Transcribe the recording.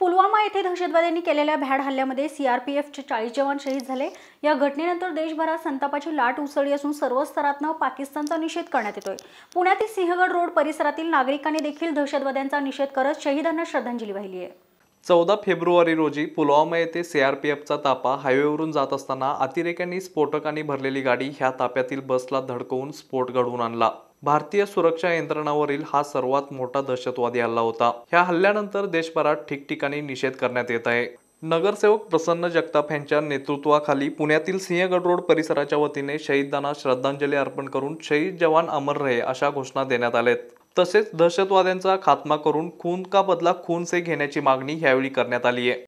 पुलवामा येथे दहशतवाद्यांनी केलेल्या भ्याड हल्ल्यामध्ये सीआरपीएफचे चाळीस जवान शहीद झाले या घटनेनंतर देशभरात संतापाची लाट उसळली असून सर्व स्तरातनं पाकिस्तानचा निषेध करण्यात येतोय पुण्यातील सिंहगड रोड परिसरातील नागरिकांनी देखील दहशतवाद्यांचा निषेध करत शहीदांना श्रद्धांजली वाहिली आहे चौदा फेब्रुवारी रोजी पुलवामा येथे सीआरपीएफचा तापा हायवेवरून जात असताना अतिरेक्यांनी स्फोटकांनी भरलेली गाडी ह्या ताप्यातील बसला धडकवून स्फोट घडवून आणला भारतीय सुरक्षा यंत्रणावरील हा सर्वात मोठा दहशतवादी हल्ला होता ह्या हल्ल्यानंतर देशभरात ठिकठिकाणी निषेध करण्यात येत आहे नगरसेवक प्रसन्न जगताप यांच्या नेतृत्वाखाली पुण्यातील सिंहगड रोड परिसराच्या वतीने शहीदांना श्रद्धांजली अर्पण करून शहीद जवान अमर रहे अशा घोषणा देण्यात आल्यात तसेच दहशतवाद्यांचा खात्मा करून खून का बदला खून से घेण्याची मागणी यावेळी करण्यात आली आहे